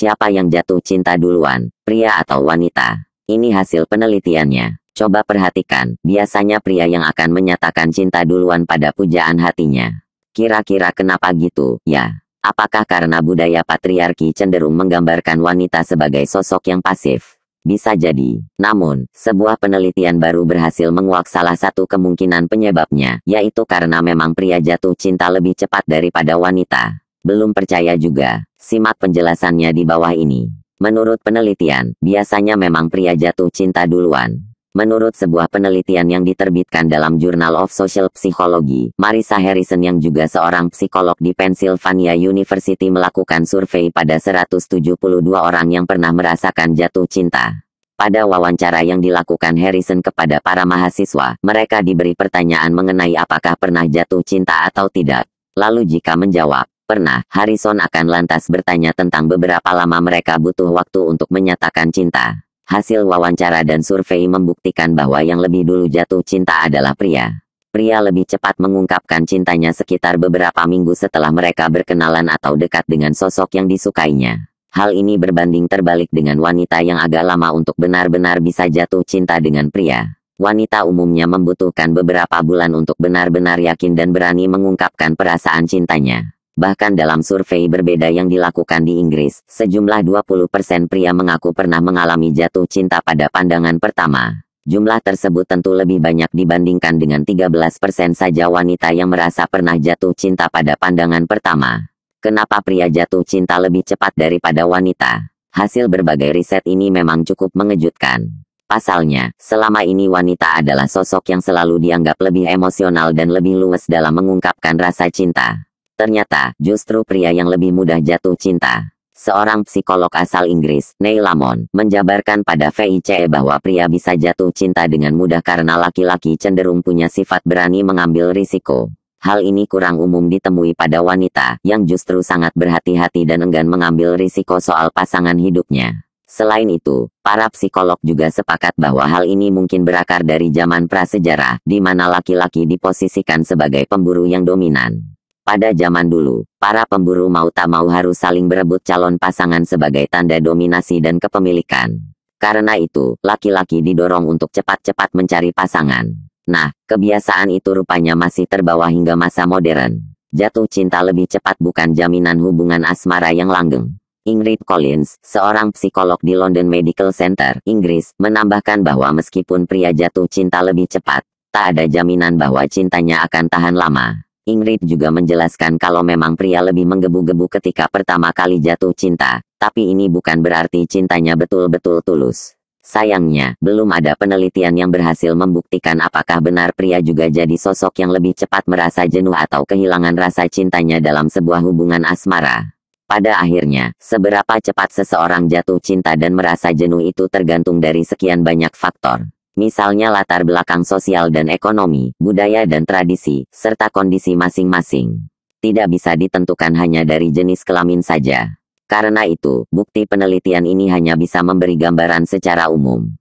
Siapa yang jatuh cinta duluan, pria atau wanita? Ini hasil penelitiannya. Coba perhatikan, biasanya pria yang akan menyatakan cinta duluan pada pujaan hatinya. Kira-kira kenapa gitu, ya? Apakah karena budaya patriarki cenderung menggambarkan wanita sebagai sosok yang pasif? Bisa jadi. Namun, sebuah penelitian baru berhasil menguak salah satu kemungkinan penyebabnya, yaitu karena memang pria jatuh cinta lebih cepat daripada wanita. Belum percaya juga, Simak penjelasannya di bawah ini. Menurut penelitian, biasanya memang pria jatuh cinta duluan. Menurut sebuah penelitian yang diterbitkan dalam Journal of Social Psychology, Marisa Harrison yang juga seorang psikolog di Pennsylvania University melakukan survei pada 172 orang yang pernah merasakan jatuh cinta. Pada wawancara yang dilakukan Harrison kepada para mahasiswa, mereka diberi pertanyaan mengenai apakah pernah jatuh cinta atau tidak. Lalu jika menjawab, Pernah, Harrison akan lantas bertanya tentang beberapa lama mereka butuh waktu untuk menyatakan cinta. Hasil wawancara dan survei membuktikan bahwa yang lebih dulu jatuh cinta adalah pria. Pria lebih cepat mengungkapkan cintanya sekitar beberapa minggu setelah mereka berkenalan atau dekat dengan sosok yang disukainya. Hal ini berbanding terbalik dengan wanita yang agak lama untuk benar-benar bisa jatuh cinta dengan pria. Wanita umumnya membutuhkan beberapa bulan untuk benar-benar yakin dan berani mengungkapkan perasaan cintanya. Bahkan dalam survei berbeda yang dilakukan di Inggris, sejumlah 20% pria mengaku pernah mengalami jatuh cinta pada pandangan pertama. Jumlah tersebut tentu lebih banyak dibandingkan dengan 13% saja wanita yang merasa pernah jatuh cinta pada pandangan pertama. Kenapa pria jatuh cinta lebih cepat daripada wanita? Hasil berbagai riset ini memang cukup mengejutkan. Pasalnya, selama ini wanita adalah sosok yang selalu dianggap lebih emosional dan lebih luwes dalam mengungkapkan rasa cinta. Ternyata, justru pria yang lebih mudah jatuh cinta. Seorang psikolog asal Inggris, Neil Lamont, menjabarkan pada VICE bahwa pria bisa jatuh cinta dengan mudah karena laki-laki cenderung punya sifat berani mengambil risiko. Hal ini kurang umum ditemui pada wanita, yang justru sangat berhati-hati dan enggan mengambil risiko soal pasangan hidupnya. Selain itu, para psikolog juga sepakat bahwa hal ini mungkin berakar dari zaman prasejarah, di mana laki-laki diposisikan sebagai pemburu yang dominan. Pada zaman dulu, para pemburu mau tak mau harus saling berebut calon pasangan sebagai tanda dominasi dan kepemilikan. Karena itu, laki-laki didorong untuk cepat-cepat mencari pasangan. Nah, kebiasaan itu rupanya masih terbawa hingga masa modern. Jatuh cinta lebih cepat bukan jaminan hubungan asmara yang langgeng. Ingrid Collins, seorang psikolog di London Medical Center, Inggris, menambahkan bahwa meskipun pria jatuh cinta lebih cepat, tak ada jaminan bahwa cintanya akan tahan lama. Ingrid juga menjelaskan kalau memang pria lebih menggebu-gebu ketika pertama kali jatuh cinta, tapi ini bukan berarti cintanya betul-betul tulus. Sayangnya, belum ada penelitian yang berhasil membuktikan apakah benar pria juga jadi sosok yang lebih cepat merasa jenuh atau kehilangan rasa cintanya dalam sebuah hubungan asmara. Pada akhirnya, seberapa cepat seseorang jatuh cinta dan merasa jenuh itu tergantung dari sekian banyak faktor misalnya latar belakang sosial dan ekonomi, budaya dan tradisi, serta kondisi masing-masing. Tidak bisa ditentukan hanya dari jenis kelamin saja. Karena itu, bukti penelitian ini hanya bisa memberi gambaran secara umum.